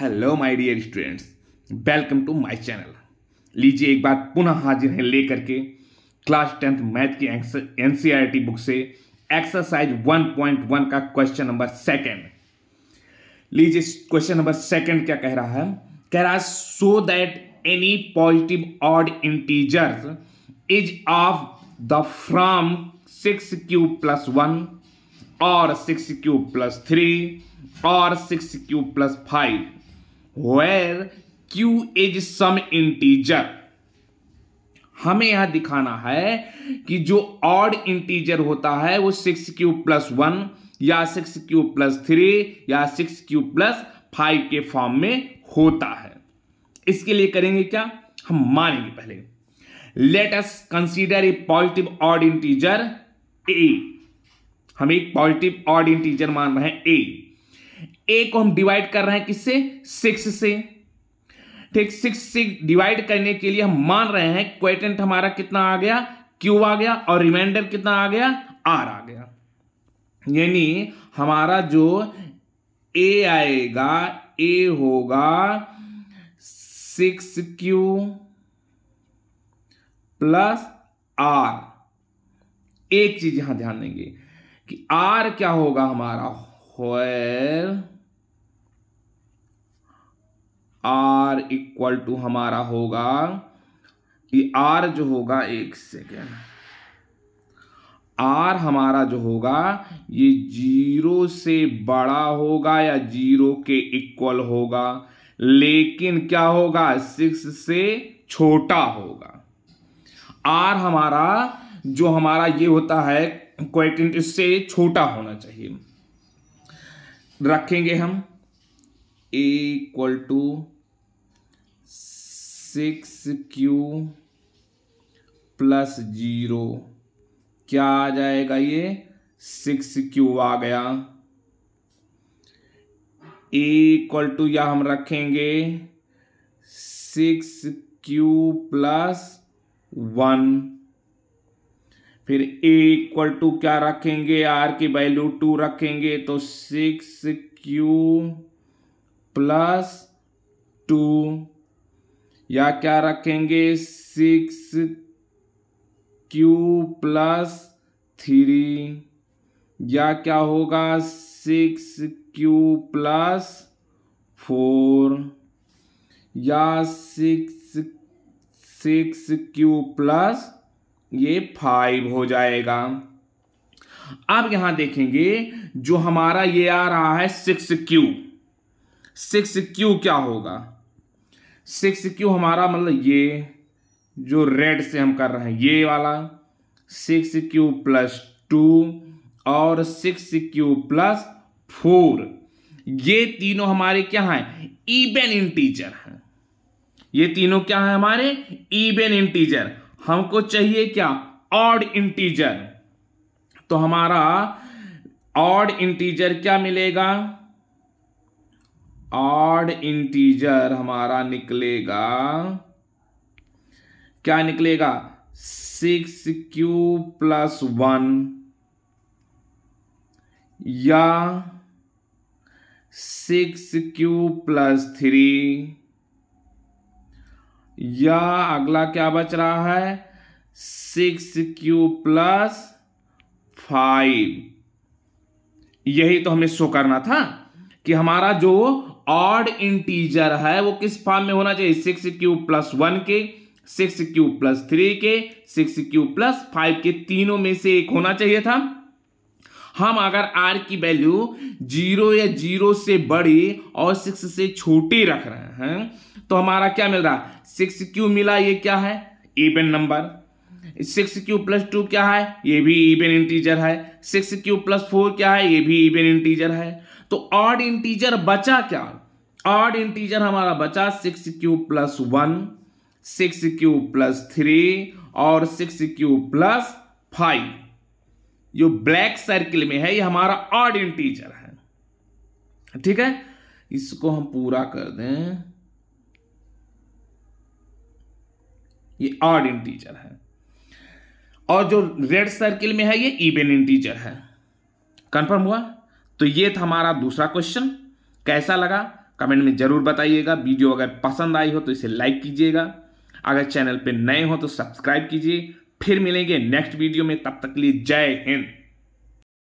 hello my dear students welcome to my channel लीजिए एक बार पुनः हाजिर है लेकर के क्लास टेंथ मैथ की एनसीईआरटी बुक e से एक्सरसाइज 1.1 का क्वेश्चन नंबर सेकंड लीजिए क्वेश्चन नंबर सेकंड क्या कह रहा है कह रहा है so that any positive odd integers is of the from six q plus one और सिक्स क्यू प्लस थ्री और six q plus five where q is some integer हमें यह दिखाना है कि जो ऑड इंटीजर होता है वो सिक्स क्यू प्लस वन या सिक्स क्यू प्लस थ्री या सिक्स क्यू प्लस फाइव के फॉर्म में होता है इसके लिए करेंगे क्या हम मानेंगे पहले let us consider a positive odd integer a हम एक पॉजिटिव ऑड इंटीजर मान रहे हैं ए ए को हम डिवाइड कर रहे हैं किससे सिक्स से ठीक सिक्स से डिवाइड करने के लिए हम मान रहे हैं क्वेटेंट हमारा कितना आ गया क्यू आ गया और रिमाइंडर कितना आ गया आर आ गया यानी हमारा जो ए आएगा ए होगा सिक्स क्यू प्लस आर एक चीज यहां ध्यान देंगे कि आर क्या होगा हमारा आर इक्वल टू हमारा होगा ये आर जो होगा एक सेकेंड आर हमारा जो होगा ये जीरो से बड़ा होगा या जीरो के इक्वल होगा लेकिन क्या होगा सिक्स से छोटा होगा आर हमारा जो हमारा ये होता है क्वेटेंट इससे छोटा होना चाहिए रखेंगे हम equal to six q plus zero क्या आ जाएगा ये सिक्स क्यू आ गया इक्वल टू या हम रखेंगे सिक्स क्यू प्लस वन फिर इक्वल टू क्या रखेंगे आर की वैल्यू टू रखेंगे तो सिक्स क्यू प्लस टू या क्या रखेंगे सिक्स क्यू प्लस थ्री या क्या होगा सिक्स क्यू प्लस फोर या सिक्स सिक्स क्यू प्लस ये फाइव हो जाएगा अब यहां देखेंगे जो हमारा ये आ रहा है सिक्स क्यू सिक्स क्यू क्या होगा सिक्स क्यू हमारा मतलब ये जो रेड से हम कर रहे हैं ये वाला सिक्स क्यू प्लस टू और सिक्स क्यू प्लस फोर ये तीनों हमारे क्या हैं ईबेन इंटीजर हैं ये तीनों क्या हैं हमारे ईबेन इंटीजर हमको चाहिए क्या ऑड इंटीजर तो हमारा ऑड इंटीजर क्या मिलेगा ऑड इंटीजर हमारा निकलेगा क्या निकलेगा सिक्स क्यू प्लस वन या सिक्स क्यू प्लस थ्री या अगला क्या बच रहा है सिक्स क्यू प्लस फाइव यही तो हमें शो करना था कि हमारा जो ऑड इंटीजर है वो किस फॉर्म में होना चाहिए सिक्स क्यू प्लस वन के सिक्स क्यू प्लस थ्री के सिक्स क्यू प्लस फाइव के तीनों में से एक होना चाहिए था हम अगर आर की वैल्यू जीरो या जीरो से बड़ी और सिक्स से छोटी रख रहे हैं तो हमारा क्या मिल रहा है सिक्स क्यू मिला ये क्या है even number six q plus two क्या है ये भी इवन इंटीजर है सिक्स क्यू प्लस फोर क्या है ये भी इवन इंटीजर है तो ऑड इंटीजर बचा क्या ऑड इंटीजर हमारा बचा six q plus one six q plus three और सिक्स क्यू प्लस फाइव जो ब्लैक सर्किल में है ये हमारा ऑड इंटीजर है ठीक है इसको हम पूरा कर दें ये ऑड इंटीजर है और जो रेड सर्किल में है ये इवन इंटीजर है कंफर्म हुआ तो ये था हमारा दूसरा क्वेश्चन कैसा लगा कमेंट में ज़रूर बताइएगा वीडियो अगर पसंद आई हो तो इसे लाइक कीजिएगा अगर चैनल पर नए हो तो सब्सक्राइब कीजिए फिर मिलेंगे नेक्स्ट वीडियो में तब तक लिए जय हिंद